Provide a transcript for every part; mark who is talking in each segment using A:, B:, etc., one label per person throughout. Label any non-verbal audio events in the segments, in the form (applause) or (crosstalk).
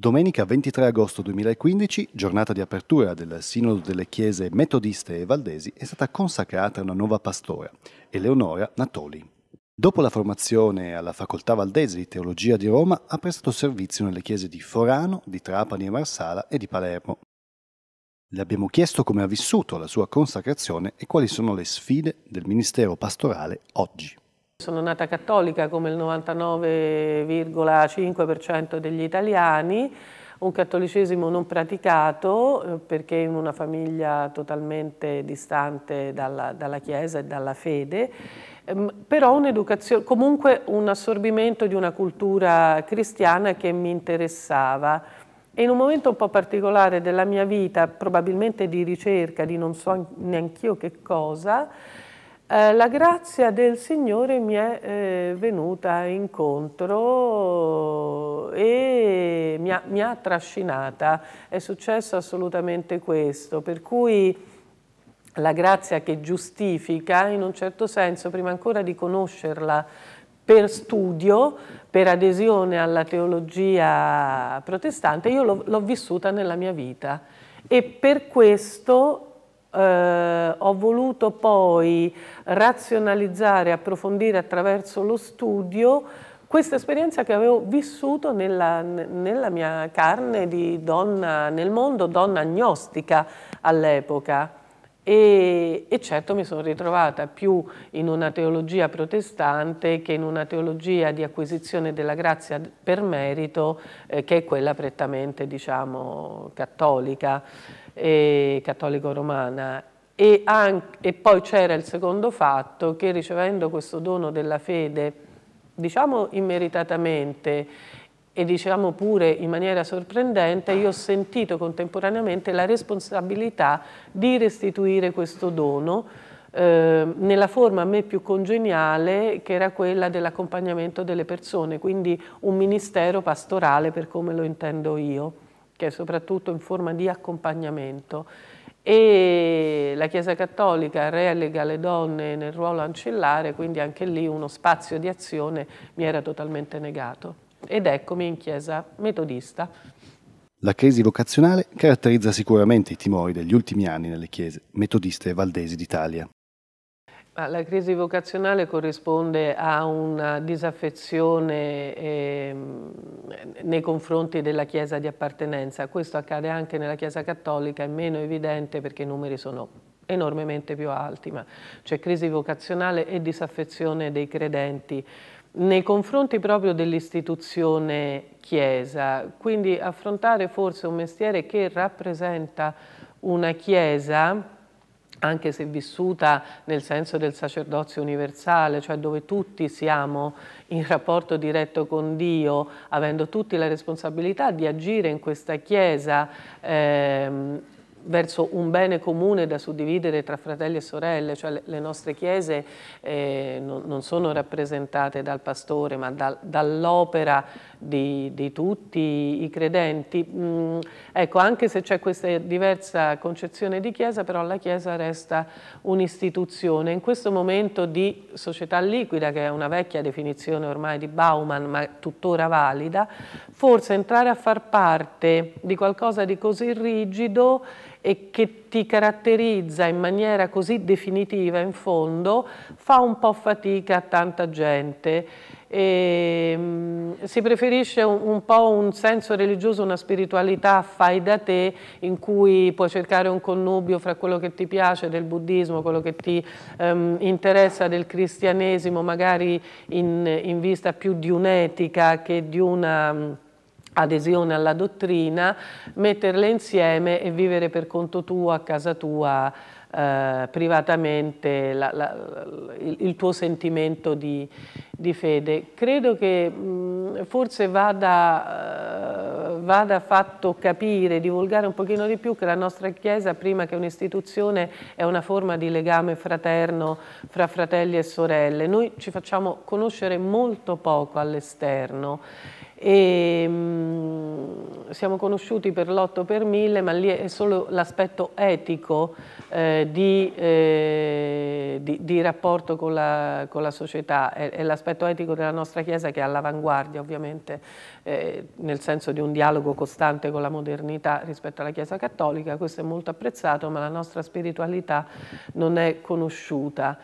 A: Domenica 23 agosto 2015, giornata di apertura del Sinodo delle Chiese Metodiste e Valdesi, è stata consacrata una nuova pastora, Eleonora Natoli. Dopo la formazione alla Facoltà Valdese di Teologia di Roma, ha prestato servizio nelle chiese di Forano, di Trapani e Marsala e di Palermo. Le abbiamo chiesto come ha vissuto la sua consacrazione e quali sono le sfide del ministero pastorale oggi. Sono nata cattolica come il 99,5% degli italiani, un cattolicesimo non praticato eh, perché in una famiglia totalmente distante dalla, dalla Chiesa e dalla fede, ehm, però un'educazione, comunque un assorbimento di una cultura cristiana che mi interessava. E in un momento un po' particolare della mia vita, probabilmente di ricerca, di non so neanch'io che cosa, eh, la grazia del Signore mi è eh, venuta incontro e mi ha, mi ha, trascinata. È successo assolutamente questo, per cui la grazia che giustifica, in un certo senso, prima ancora di conoscerla per studio, per adesione alla teologia protestante, io l'ho vissuta nella mia vita e per questo eh, ho voluto poi razionalizzare, approfondire attraverso lo studio questa esperienza che avevo vissuto nella, nella mia carne di donna nel mondo, donna agnostica all'epoca. E, e, certo mi sono ritrovata più in una teologia protestante che in una teologia di acquisizione della grazia per merito eh, che è quella prettamente diciamo cattolica eh, cattolico-romana e, e, poi c'era il secondo fatto che ricevendo questo dono della fede, diciamo immeritatamente e diciamo pure in maniera sorprendente, io ho sentito contemporaneamente la responsabilità di restituire questo dono eh, nella forma a me più congeniale che era quella dell'accompagnamento delle persone, quindi un ministero pastorale per come lo intendo io che è soprattutto in forma di accompagnamento e la Chiesa Cattolica relega le donne nel ruolo ancillare, quindi anche lì uno spazio di azione mi era totalmente negato. Ed eccomi in Chiesa Metodista. La crisi vocazionale caratterizza sicuramente i timori degli ultimi anni nelle chiese metodiste e valdesi d'Italia. Ah, la crisi vocazionale corrisponde a una disaffezione ehm, nei confronti della Chiesa di appartenenza. Questo accade anche nella Chiesa cattolica, è meno evidente perché i numeri sono enormemente più alti, ma c'è crisi vocazionale e disaffezione dei credenti nei confronti proprio dell'istituzione Chiesa, quindi affrontare forse un mestiere che rappresenta una Chiesa anche se vissuta nel senso del sacerdozio universale, cioè dove tutti siamo in rapporto diretto con Dio, avendo tutti la responsabilità di agire in questa Chiesa, ehm, verso un bene comune da suddividere tra fratelli e sorelle, cioè le nostre chiese eh, non, non, sono rappresentate dal pastore ma da, dall'opera di, di, tutti i credenti. Mm, ecco, anche se c'è questa diversa concezione di chiesa, però la chiesa resta un'istituzione. In questo momento di società liquida, che è una vecchia definizione ormai di Bauman ma tuttora valida, forse entrare a far parte di qualcosa di così rigido e che ti caratterizza in maniera così definitiva in fondo fa un po' fatica a tanta gente. E, ehm, si preferisce un, un, po' un senso religioso, una spiritualità fai da te in cui puoi cercare un connubio fra quello che ti piace del buddismo, quello che ti um, interessa del cristianesimo, magari in, in vista più di un'etica che di una adesione alla dottrina, metterle insieme e vivere per conto tuo, a casa tua, eh, privatamente, la, la, il, il, tuo sentimento di, di fede. Credo che mh, forse vada, uh, vada, fatto capire, divulgare un pochino di più che la nostra Chiesa, prima che un'istituzione, è una forma di legame fraterno fra fratelli e sorelle. Noi ci facciamo conoscere molto poco all'esterno e, mh, mm, siamo conosciuti per l'otto per mille, ma lì è solo l'aspetto etico eh, di, eh, di, di, rapporto con la, con la società, è, è l'aspetto etico della nostra Chiesa che è all'avanguardia ovviamente, eh, nel senso di un dialogo costante con la modernità rispetto alla Chiesa Cattolica, questo è molto apprezzato, ma la nostra spiritualità non è conosciuta.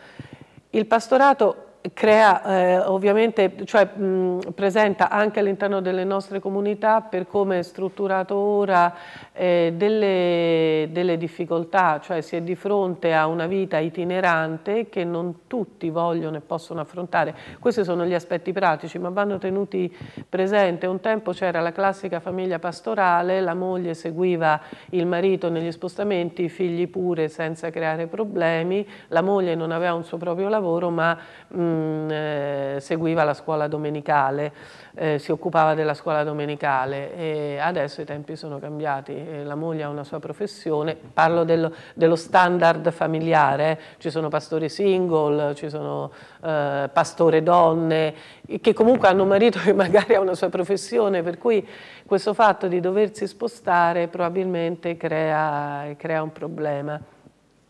A: Il pastorato crea eh, ovviamente, cioè, mh, presenta anche all'interno delle nostre comunità per come è strutturato ora eh, delle, delle, difficoltà, cioè si è di fronte a una vita itinerante che non tutti vogliono e possono affrontare. Questi sono gli aspetti pratici, ma vanno tenuti presenti. Un tempo c'era la classica famiglia pastorale, la moglie seguiva il marito negli spostamenti, i figli pure senza creare problemi, la moglie non aveva un suo proprio lavoro, ma mh, Mm, eh, seguiva la scuola domenicale, eh, si occupava della scuola domenicale e adesso i tempi sono cambiati, la moglie ha una sua professione, parlo dello, dello standard familiare, ci sono pastori single, ci sono eh, pastore donne, che comunque hanno un marito che (laughs) magari ha una sua professione, per cui questo fatto di doversi spostare probabilmente crea, crea un problema.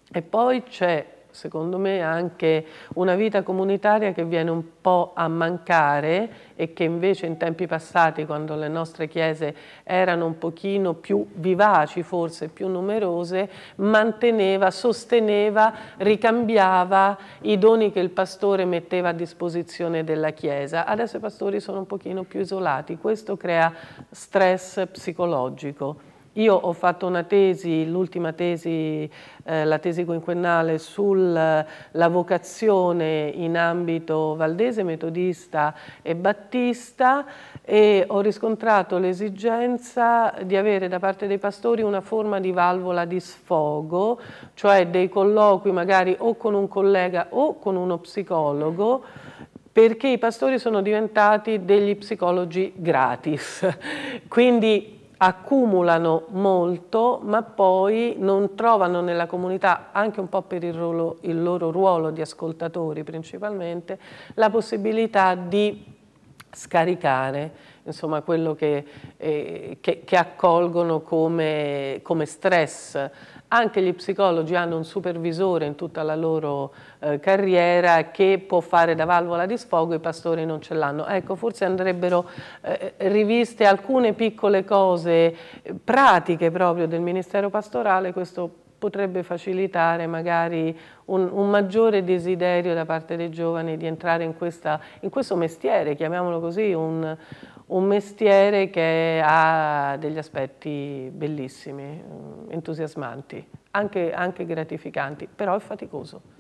A: E poi c'è secondo me anche una vita comunitaria che viene un po' a mancare e che invece in tempi passati quando le nostre chiese erano un pochino più vivaci forse, più numerose, manteneva, sosteneva, ricambiava i doni che il pastore metteva a disposizione della chiesa. Adesso i pastori sono un pochino più isolati, questo crea stress psicologico. Io ho fatto una tesi, l'ultima tesi, eh, la tesi quinquennale, sulla vocazione in ambito valdese, metodista e battista e ho riscontrato l'esigenza di avere da parte dei pastori una forma di valvola di sfogo, cioè dei colloqui magari o con un collega o con uno psicologo, perché i pastori sono diventati degli psicologi gratis. (laughs) Quindi accumulano molto ma poi non trovano nella comunità, anche un po' per il, ruolo, il loro ruolo di ascoltatori principalmente, la possibilità di scaricare insomma, quello che, eh, che, che accolgono come, come stress anche gli psicologi hanno un supervisore in tutta la loro eh, carriera che può fare da valvola di sfogo, i pastori non ce l'hanno. Ecco, forse andrebbero eh, riviste alcune piccole cose eh, pratiche proprio del Ministero Pastorale, questo potrebbe facilitare magari un, un, maggiore desiderio da parte dei giovani di entrare in, questa, in questo mestiere, chiamiamolo così, un, un mestiere che ha degli aspetti bellissimi, mm, entusiasmanti, anche, anche gratificanti, però è faticoso.